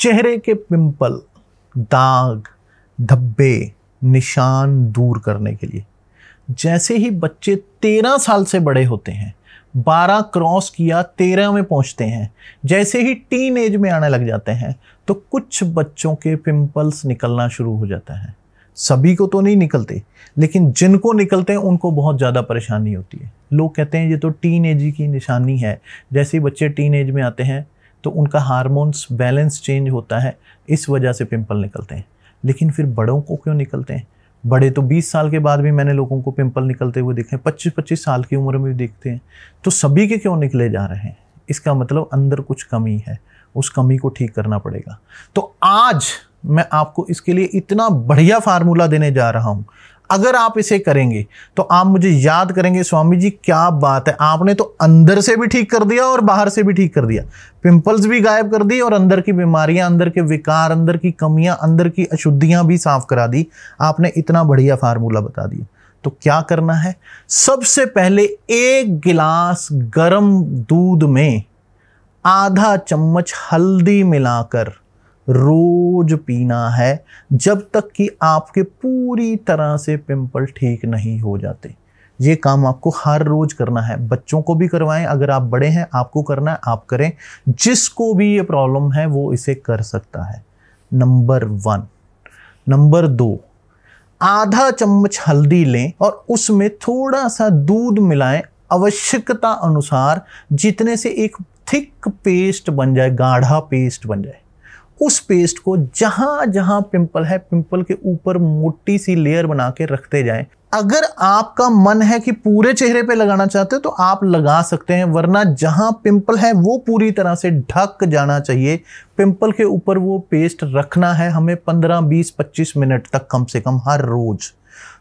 चेहरे के पिंपल दाग धब्बे निशान दूर करने के लिए जैसे ही बच्चे तेरह साल से बड़े होते हैं बारह क्रॉस किया तेरह में पहुंचते हैं जैसे ही टीन एज में आने लग जाते हैं तो कुछ बच्चों के पिंपल्स निकलना शुरू हो जाता है सभी को तो नहीं निकलते लेकिन जिनको निकलते हैं उनको बहुत ज़्यादा परेशानी होती है लोग कहते हैं ये तो टीन एज की निशानी है जैसे ही बच्चे टीन एज में आते हैं तो उनका हारमोन्स बैलेंस चेंज होता है इस वजह से पिंपल निकलते हैं लेकिन फिर बड़ों को क्यों निकलते हैं बड़े तो 20 साल के बाद भी मैंने लोगों को पिंपल निकलते हुए देखे हैं 25-25 साल की उम्र में भी देखते हैं तो सभी के क्यों निकले जा रहे हैं इसका मतलब अंदर कुछ कमी है उस कमी को ठीक करना पड़ेगा तो आज मैं आपको इसके लिए इतना बढ़िया फार्मूला देने जा रहा हूँ अगर आप इसे करेंगे तो आप मुझे याद करेंगे स्वामी जी क्या बात है आपने तो अंदर से भी ठीक कर दिया और बाहर से भी ठीक कर दिया पिंपल्स भी गायब कर दी और अंदर की बीमारियां अंदर के विकार अंदर की कमियां अंदर की अशुद्धियां भी साफ करा दी आपने इतना बढ़िया फार्मूला बता दिया तो क्या करना है सबसे पहले एक गिलास गर्म दूध में आधा चम्मच हल्दी मिलाकर रोज पीना है जब तक कि आपके पूरी तरह से पिंपल ठीक नहीं हो जाते ये काम आपको हर रोज करना है बच्चों को भी करवाएं अगर आप बड़े हैं आपको करना है आप करें जिसको भी ये प्रॉब्लम है वो इसे कर सकता है नंबर वन नंबर दो आधा चम्मच हल्दी लें और उसमें थोड़ा सा दूध मिलाएं आवश्यकता अनुसार जितने से एक थिक पेस्ट बन जाए गाढ़ा पेस्ट बन जाए उस पेस्ट को जहाँ जहाँ पिंपल है पिंपल के ऊपर मोटी सी लेयर बना के रखते जाए अगर आपका मन है कि पूरे चेहरे पे लगाना चाहते हो तो आप लगा सकते हैं वरना जहां पिंपल है वो पूरी तरह से ढक जाना चाहिए पिंपल के ऊपर वो पेस्ट रखना है हमें 15 20 25 मिनट तक कम से कम हर रोज़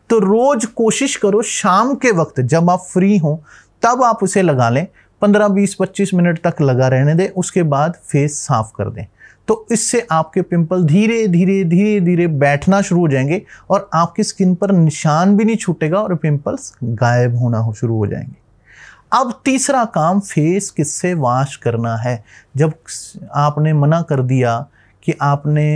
तो रोज़ कोशिश करो शाम के वक्त जब आप फ्री हों तब आप उसे लगा लें 15 20 25 मिनट तक लगा रहने दें उसके बाद फेस साफ कर दें तो इससे आपके पिंपल धीरे धीरे धीरे धीरे बैठना शुरू हो जाएंगे और आपकी स्किन पर निशान भी नहीं छूटेगा और पिंपल्स गायब होना हो शुरू हो जाएंगे अब तीसरा काम फेस किससे वॉश करना है जब आपने मना कर दिया कि आपने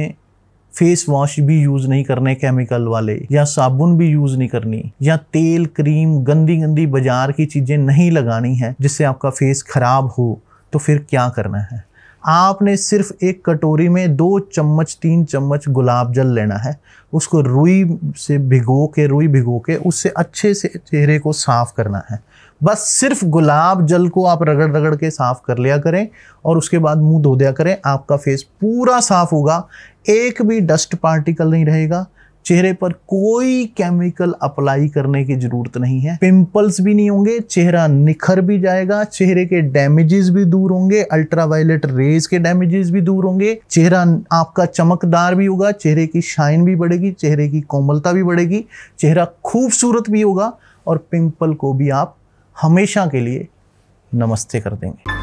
फेस वॉश भी यूज़ नहीं करने केमिकल वाले या साबुन भी यूज़ नहीं करनी या तेल क्रीम गंदी गंदी बाजार की चीज़ें नहीं लगानी है जिससे आपका फेस ख़राब हो तो फिर क्या करना है आपने सिर्फ एक कटोरी में दो चम्मच तीन चम्मच गुलाब जल लेना है उसको रुई से भिगो के रुई भिगो के उससे अच्छे से चेहरे को साफ़ करना है बस सिर्फ गुलाब जल को आप रगड़ रगड़ के साफ़ कर लिया करें और उसके बाद मुंह धो दिया करें आपका फेस पूरा साफ़ होगा एक भी डस्ट पार्टिकल नहीं रहेगा चेहरे पर कोई केमिकल अप्लाई करने की जरूरत नहीं है पिंपल्स भी नहीं होंगे चेहरा निखर भी जाएगा चेहरे के डैमेजेस भी दूर होंगे अल्ट्रावायलेट रेज के डैमेजेस भी दूर होंगे चेहरा आपका चमकदार भी होगा चेहरे की शाइन भी बढ़ेगी चेहरे की कोमलता भी बढ़ेगी चेहरा खूबसूरत भी होगा और पिंपल को भी आप हमेशा के लिए नमस्ते कर देंगे